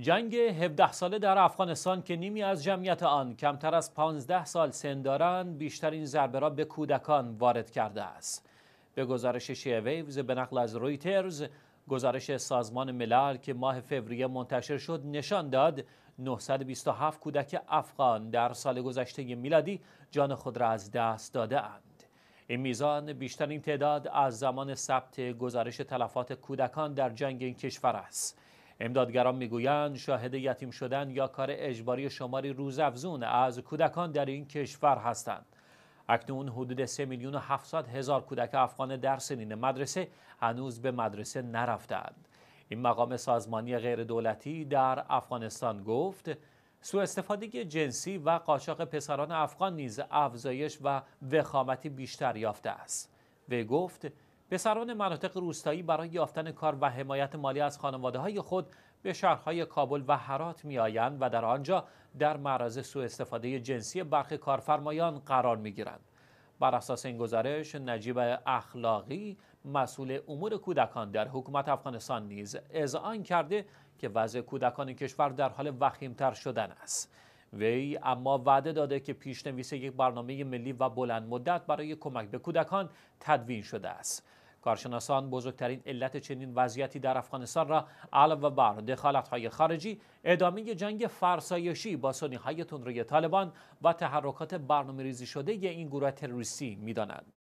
جنگ 17 ساله در افغانستان که نیمی از جمعیت آن کمتر از 15 سال سن دارند بیشترین ضربه را به کودکان وارد کرده است به گزارش شیویوز به نقل از رویترز گزارش سازمان ملل که ماه فوریه منتشر شد نشان داد 927 کودک افغان در سال گذشته میلادی جان خود را از دست داده اند. این میزان بیشترین تعداد از زمان ثبت گزارش تلفات کودکان در جنگ این کشور است. امدادگران میگویند شاهد یتیم شدن یا کار اجباری شماری روزافزون از کودکان در این کشور هستند اکنون حدود 3 میلیون و 700 هزار کودک افغان در سنین مدرسه هنوز به مدرسه نرفتند این مقام سازمانی غیردولتی در افغانستان گفت سوء استفاده جنسی و قاچاق پسران افغان نیز افزایش و وخامتی بیشتر یافته است وی گفت پسران مناطق روستایی برای یافتن کار و حمایت مالی از خانواده های خود به شهرهای کابل و هرات می آیند و در آنجا در معرض سوء استفاده جنسی برخی کارفرمایان قرار می گیرند. بر اساس این گزارش نجیب اخلاقی مسئول امور کودکان در حکومت افغانستان نیز اذعان کرده که وضع کودکان کشور در حال وخیمتر شدن است وی اما وعده داده که پیشنویس یک برنامه ملی و بلند مدت برای کمک به کودکان تدوین شده است کارشناسان بزرگترین علت چنین وضعیتی در افغانستان را علاوه بر دخالت‌های خارجی، ادامه جنگ فرسایشی با سنی‌های تندروی طالبان و تحرکات ریزی شده این گروه تروریستی می‌دانند.